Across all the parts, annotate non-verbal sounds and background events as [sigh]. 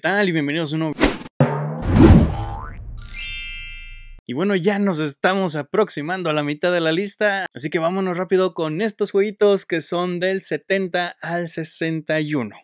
tal? Y bienvenidos a un nuevo... Y bueno, ya nos estamos aproximando a la mitad de la lista, así que vámonos rápido con estos jueguitos que son del 70 al 61.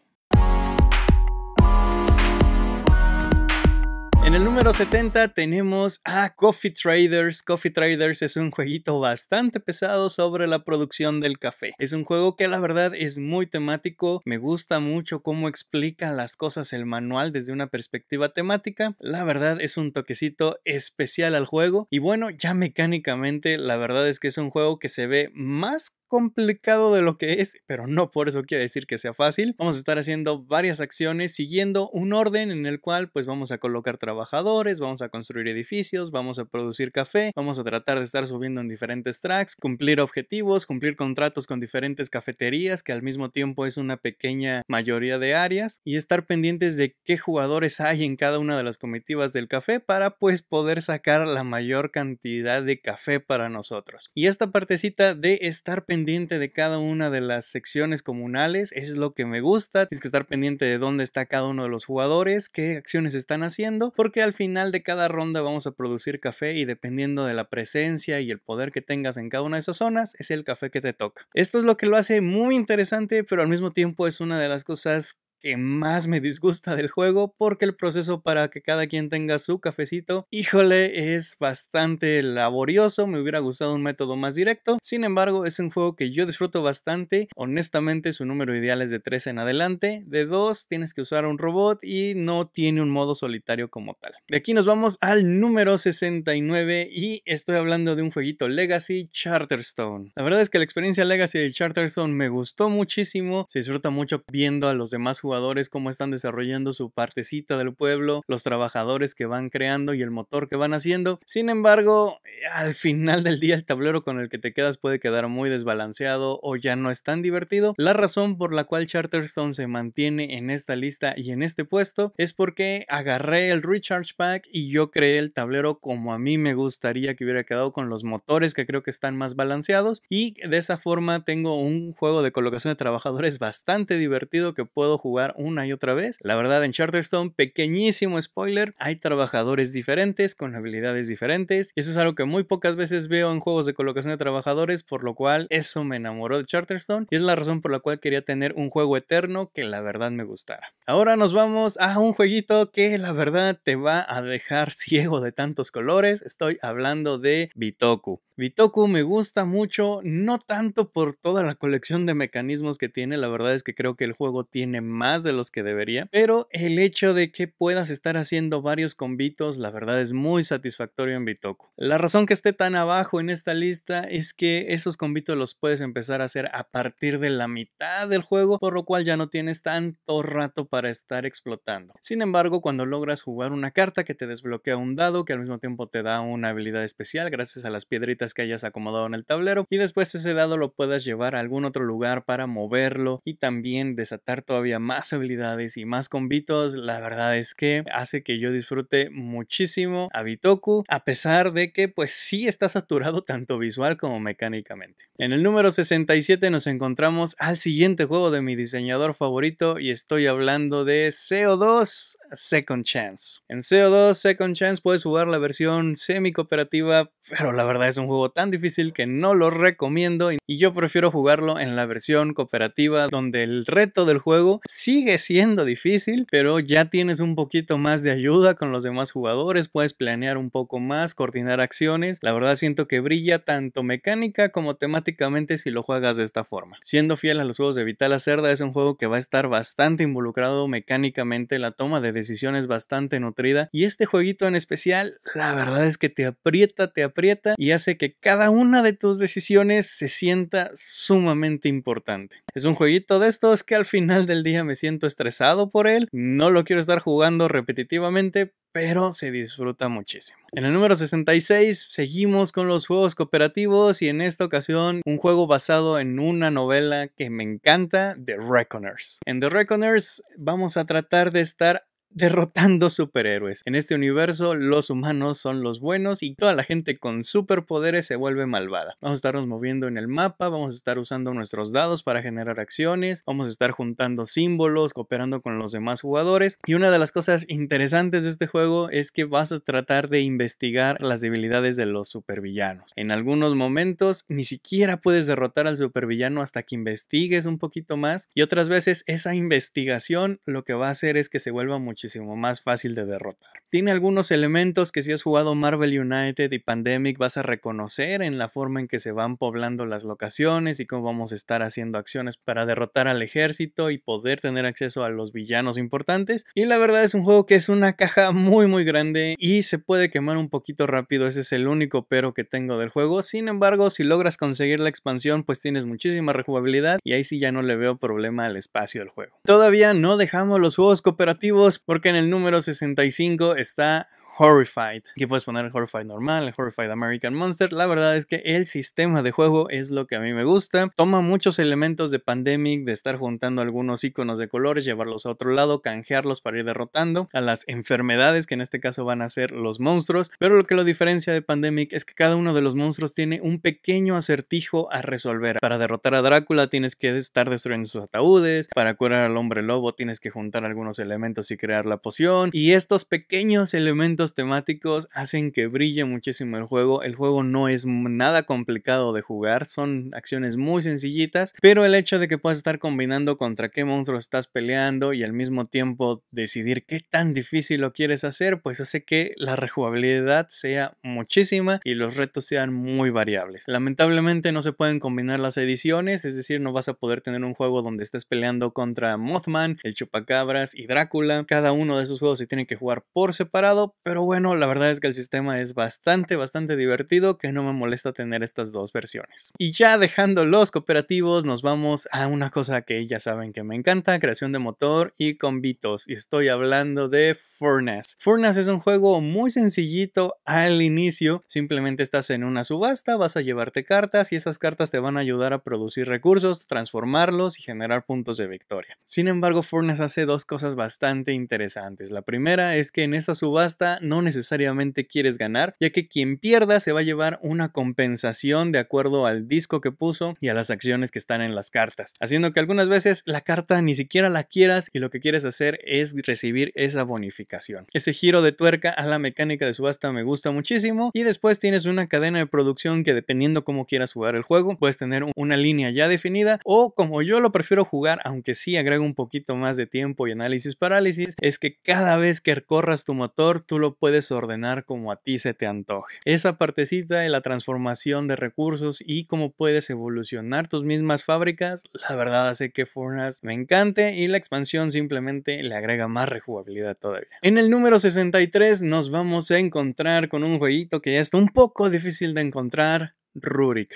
En el número 70 tenemos a Coffee Traders. Coffee Traders es un jueguito bastante pesado sobre la producción del café. Es un juego que la verdad es muy temático. Me gusta mucho cómo explica las cosas el manual desde una perspectiva temática. La verdad es un toquecito especial al juego. Y bueno, ya mecánicamente la verdad es que es un juego que se ve más complicado de lo que es, pero no por eso quiere decir que sea fácil. Vamos a estar haciendo varias acciones siguiendo un orden en el cual pues vamos a colocar trabajo trabajadores, vamos a construir edificios, vamos a producir café, vamos a tratar de estar subiendo en diferentes tracks, cumplir objetivos, cumplir contratos con diferentes cafeterías, que al mismo tiempo es una pequeña mayoría de áreas, y estar pendientes de qué jugadores hay en cada una de las comitivas del café para pues poder sacar la mayor cantidad de café para nosotros. Y esta partecita de estar pendiente de cada una de las secciones comunales, eso es lo que me gusta, tienes que estar pendiente de dónde está cada uno de los jugadores, qué acciones están haciendo, porque al final de cada ronda vamos a producir café y dependiendo de la presencia y el poder que tengas en cada una de esas zonas, es el café que te toca. Esto es lo que lo hace muy interesante, pero al mismo tiempo es una de las cosas que más me disgusta del juego porque el proceso para que cada quien tenga su cafecito, híjole, es bastante laborioso, me hubiera gustado un método más directo, sin embargo es un juego que yo disfruto bastante, honestamente su número ideal es de 3 en adelante, de 2 tienes que usar un robot y no tiene un modo solitario como tal. De aquí nos vamos al número 69 y estoy hablando de un jueguito Legacy Charterstone. La verdad es que la experiencia Legacy de Charterstone me gustó muchísimo, se disfruta mucho viendo a los demás jugadores como cómo están desarrollando su partecita del pueblo, los trabajadores que van creando y el motor que van haciendo. Sin embargo, eh, al final del día el tablero con el que te quedas puede quedar muy desbalanceado o ya no es tan divertido. La razón por la cual Charterstone se mantiene en esta lista y en este puesto es porque agarré el Recharge Pack y yo creé el tablero como a mí me gustaría que hubiera quedado con los motores que creo que están más balanceados y de esa forma tengo un juego de colocación de trabajadores bastante divertido que puedo jugar una y otra vez. La verdad, en Charterstone, pequeñísimo spoiler, hay trabajadores diferentes con habilidades diferentes. Y eso es algo que muy pocas veces veo en juegos de colocación de trabajadores, por lo cual eso me enamoró de Charterstone y es la razón por la cual quería tener un juego eterno que la verdad me gustara. Ahora nos vamos a un jueguito que la verdad te va a dejar ciego de tantos colores. Estoy hablando de Bitoku. Bitoku me gusta mucho, no tanto por toda la colección de mecanismos que tiene, la verdad es que creo que el juego tiene más más de los que debería, pero el hecho de que puedas estar haciendo varios convitos, la verdad es muy satisfactorio en Bitoku. La razón que esté tan abajo en esta lista es que esos convitos los puedes empezar a hacer a partir de la mitad del juego, por lo cual ya no tienes tanto rato para estar explotando. Sin embargo, cuando logras jugar una carta que te desbloquea un dado, que al mismo tiempo te da una habilidad especial gracias a las piedritas que hayas acomodado en el tablero, y después ese dado lo puedas llevar a algún otro lugar para moverlo y también desatar todavía más más habilidades y más convitos, la verdad es que hace que yo disfrute muchísimo a Bitoku, a pesar de que pues sí está saturado tanto visual como mecánicamente. En el número 67 nos encontramos al siguiente juego de mi diseñador favorito y estoy hablando de CO2 Second Chance. En CO2 Second Chance puedes jugar la versión semi cooperativa, pero la verdad es un juego tan difícil que no lo recomiendo y yo prefiero jugarlo en la versión cooperativa donde el reto del juego Sigue siendo difícil, pero ya tienes un poquito más de ayuda con los demás jugadores, puedes planear un poco más, coordinar acciones. La verdad siento que brilla tanto mecánica como temáticamente si lo juegas de esta forma. Siendo fiel a los juegos de Vital Cerda, es un juego que va a estar bastante involucrado mecánicamente, la toma de decisiones bastante nutrida y este jueguito en especial, la verdad es que te aprieta, te aprieta y hace que cada una de tus decisiones se sienta sumamente importante. Es un jueguito de estos que al final del día me siento estresado por él. No lo quiero estar jugando repetitivamente, pero se disfruta muchísimo. En el número 66 seguimos con los juegos cooperativos y en esta ocasión un juego basado en una novela que me encanta, The Reckoners. En The Reckoners vamos a tratar de estar derrotando superhéroes. En este universo los humanos son los buenos y toda la gente con superpoderes se vuelve malvada. Vamos a estarnos moviendo en el mapa, vamos a estar usando nuestros dados para generar acciones, vamos a estar juntando símbolos, cooperando con los demás jugadores y una de las cosas interesantes de este juego es que vas a tratar de investigar las debilidades de los supervillanos. En algunos momentos ni siquiera puedes derrotar al supervillano hasta que investigues un poquito más y otras veces esa investigación lo que va a hacer es que se vuelva mucho más fácil de derrotar. Tiene algunos elementos que si has jugado Marvel United y Pandemic vas a reconocer en la forma en que se van poblando las locaciones y cómo vamos a estar haciendo acciones para derrotar al ejército y poder tener acceso a los villanos importantes. Y la verdad es un juego que es una caja muy muy grande y se puede quemar un poquito rápido, ese es el único pero que tengo del juego. Sin embargo, si logras conseguir la expansión, pues tienes muchísima rejugabilidad y ahí sí ya no le veo problema al espacio del juego. Todavía no dejamos los juegos cooperativos porque en el número 65 está Horrified. Aquí puedes poner el Horrified normal, el Horrified American Monster. La verdad es que el sistema de juego es lo que a mí me gusta. Toma muchos elementos de Pandemic, de estar juntando algunos iconos de colores, llevarlos a otro lado, canjearlos para ir derrotando a las enfermedades, que en este caso van a ser los monstruos. Pero lo que lo diferencia de Pandemic es que cada uno de los monstruos tiene un pequeño acertijo a resolver. Para derrotar a Drácula tienes que estar destruyendo sus ataúdes, para curar al hombre lobo tienes que juntar algunos elementos y crear la poción. Y estos pequeños elementos temáticos hacen que brille muchísimo el juego. El juego no es nada complicado de jugar, son acciones muy sencillitas, pero el hecho de que puedas estar combinando contra qué monstruo estás peleando y al mismo tiempo decidir qué tan difícil lo quieres hacer, pues hace que la rejugabilidad sea muchísima y los retos sean muy variables. Lamentablemente no se pueden combinar las ediciones, es decir, no vas a poder tener un juego donde estés peleando contra Mothman, el Chupacabras y Drácula. Cada uno de esos juegos se tiene que jugar por separado, pero pero bueno, la verdad es que el sistema es bastante, bastante divertido que no me molesta tener estas dos versiones. Y ya dejando los cooperativos, nos vamos a una cosa que ya saben que me encanta, creación de motor y combitos. Y estoy hablando de Furnace. Furnace es un juego muy sencillito al inicio. Simplemente estás en una subasta, vas a llevarte cartas y esas cartas te van a ayudar a producir recursos, transformarlos y generar puntos de victoria. Sin embargo, Furnace hace dos cosas bastante interesantes. La primera es que en esa subasta no necesariamente quieres ganar, ya que quien pierda se va a llevar una compensación de acuerdo al disco que puso y a las acciones que están en las cartas, haciendo que algunas veces la carta ni siquiera la quieras y lo que quieres hacer es recibir esa bonificación. Ese giro de tuerca a la mecánica de subasta me gusta muchísimo y después tienes una cadena de producción que dependiendo cómo quieras jugar el juego, puedes tener una línea ya definida o como yo lo prefiero jugar, aunque sí agrego un poquito más de tiempo y análisis parálisis, es que cada vez que recorras tu motor, tú lo puedes ordenar como a ti se te antoje. Esa partecita de la transformación de recursos y cómo puedes evolucionar tus mismas fábricas, la verdad hace que Fornas me encante y la expansión simplemente le agrega más rejugabilidad todavía. En el número 63 nos vamos a encontrar con un jueguito que ya está un poco difícil de encontrar,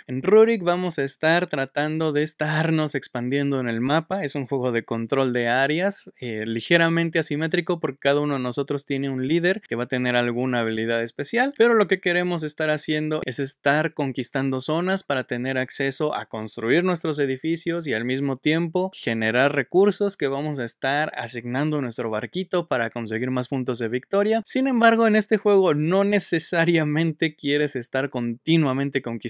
en Rurik vamos a estar tratando de estarnos expandiendo en el mapa. Es un juego de control de áreas, eh, ligeramente asimétrico porque cada uno de nosotros tiene un líder que va a tener alguna habilidad especial, pero lo que queremos estar haciendo es estar conquistando zonas para tener acceso a construir nuestros edificios y al mismo tiempo generar recursos que vamos a estar asignando a nuestro barquito para conseguir más puntos de victoria. Sin embargo, en este juego no necesariamente quieres estar continuamente conquistando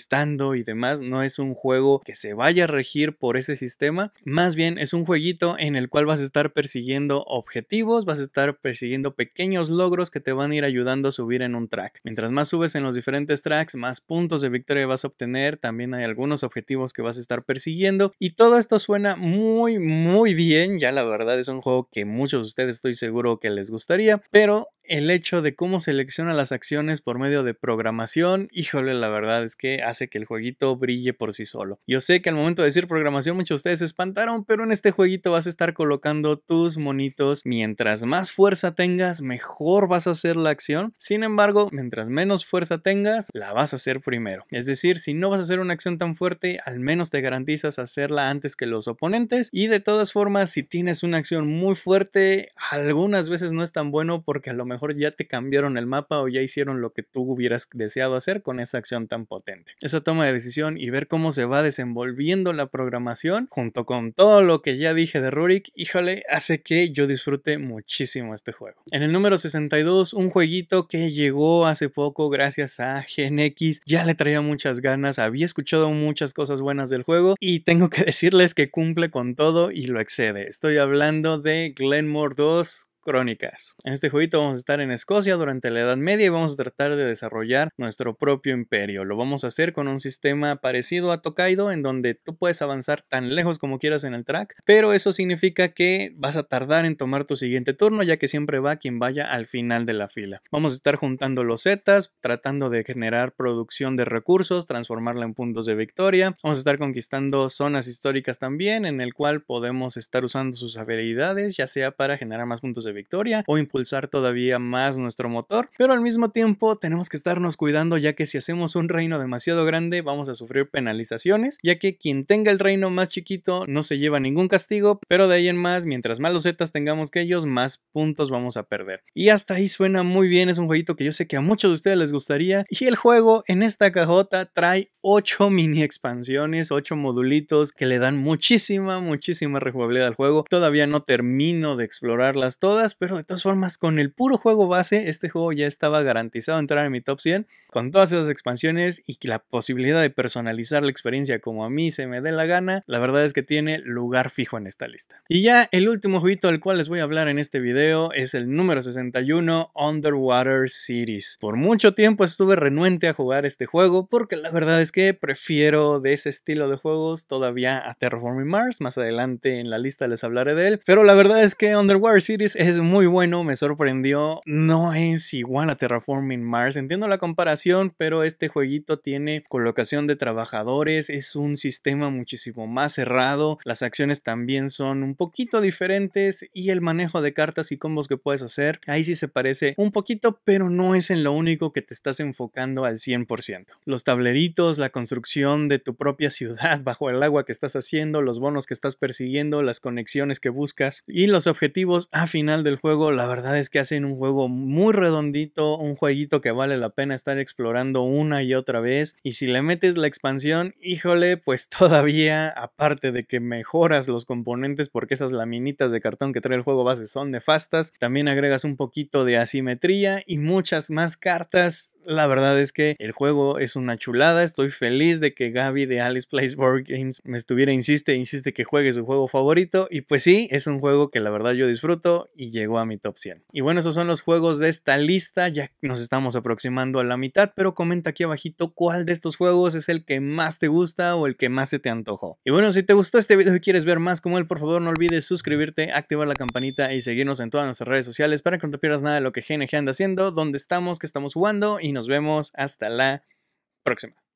y demás. No es un juego que se vaya a regir por ese sistema. Más bien es un jueguito en el cual vas a estar persiguiendo objetivos, vas a estar persiguiendo pequeños logros que te van a ir ayudando a subir en un track. Mientras más subes en los diferentes tracks, más puntos de victoria vas a obtener. También hay algunos objetivos que vas a estar persiguiendo. Y todo esto suena muy, muy bien. Ya la verdad es un juego que muchos de ustedes estoy seguro que les gustaría. Pero el hecho de cómo selecciona las acciones por medio de programación, híjole, la verdad es que hace que el jueguito brille por sí solo. Yo sé que al momento de decir programación muchos de ustedes se espantaron, pero en este jueguito vas a estar colocando tus monitos. Mientras más fuerza tengas, mejor vas a hacer la acción. Sin embargo, mientras menos fuerza tengas, la vas a hacer primero. Es decir, si no vas a hacer una acción tan fuerte, al menos te garantizas hacerla antes que los oponentes. Y de todas formas, si tienes una acción muy fuerte, algunas veces no es tan bueno porque a lo mejor ya te cambiaron el mapa o ya hicieron lo que tú hubieras deseado hacer con esa acción tan potente. Esa toma de decisión y ver cómo se va desenvolviendo la programación junto con todo lo que ya dije de Rurik, híjole, hace que yo disfrute muchísimo este juego. En el número 62, un jueguito que llegó hace poco gracias a GenX, ya le traía muchas ganas, había escuchado muchas cosas buenas del juego y tengo que [laughs] decirles que cumple con todo y lo excede. Estoy hablando de Glenmore 2 crónicas. En este jueguito vamos a estar en Escocia durante la Edad Media y vamos a tratar de desarrollar nuestro propio imperio. Lo vamos a hacer con un sistema parecido a Tokaido en donde tú puedes avanzar tan lejos como quieras en el track, pero eso significa que vas a tardar en tomar tu siguiente turno ya que siempre va quien vaya al final de la fila. Vamos a estar juntando los zetas, tratando de generar producción de recursos, transformarla en puntos de victoria. Vamos a estar conquistando zonas históricas también en el cual podemos estar usando sus habilidades ya sea para generar más puntos de victoria o impulsar todavía más nuestro motor, pero al mismo tiempo tenemos que estarnos cuidando ya que si hacemos un reino demasiado grande vamos a sufrir penalizaciones, ya que quien tenga el reino más chiquito no se lleva ningún castigo, pero de ahí en más, mientras más losetas tengamos que ellos, más puntos vamos a perder. Y hasta ahí suena muy bien, es un jueguito que yo sé que a muchos de ustedes les gustaría y el juego en esta cajota trae 8 mini expansiones, 8 modulitos que le dan muchísima, muchísima rejugabilidad al juego. Todavía no termino de explorarlas todas pero de todas formas, con el puro juego base, este juego ya estaba garantizado entrar en mi top 100, con todas esas expansiones y la posibilidad de personalizar la experiencia como a mí se me dé la gana, la verdad es que tiene lugar fijo en esta lista. Y ya el último jueguito al cual les voy a hablar en este video es el número 61, Underwater Cities. Por mucho tiempo estuve renuente a jugar este juego, porque la verdad es que prefiero de ese estilo de juegos todavía a Terraforming Mars, más adelante en la lista les hablaré de él, pero la verdad es que Underwater Cities es es muy bueno, me sorprendió. No es igual a Terraforming Mars, entiendo la comparación, pero este jueguito tiene colocación de trabajadores, es un sistema muchísimo más cerrado, las acciones también son un poquito diferentes y el manejo de cartas y combos que puedes hacer, ahí sí se parece un poquito, pero no es en lo único que te estás enfocando al 100%. Los tableritos, la construcción de tu propia ciudad [laughs] bajo el agua que estás haciendo, los bonos que estás persiguiendo, las conexiones que buscas y los objetivos a final del juego, la verdad es que hacen un juego muy redondito, un jueguito que vale la pena estar explorando una y otra vez. Y si le metes la expansión, híjole, pues [laughs] todavía, aparte de que mejoras los componentes porque esas laminitas de cartón que trae el juego base son nefastas, también agregas un poquito de asimetría y muchas más cartas. La verdad es que el juego es una chulada, estoy feliz de que Gaby de Alice Plays Board Games me estuviera, insiste, insiste que juegue su juego favorito. Y pues sí, es un juego que la verdad yo disfruto y llegó a mi top 100. Y bueno, esos son los juegos de esta lista, ya nos estamos aproximando a la mitad, pero comenta aquí abajito cuál de estos juegos es el que más te gusta o el que más se te antojó. Y bueno, si te gustó este video y quieres ver más como él, por favor no olvides suscribirte, activar la campanita y seguirnos en todas nuestras redes sociales para que no te pierdas nada de lo que GNG anda haciendo, dónde estamos, qué estamos jugando y nos vemos hasta la próxima.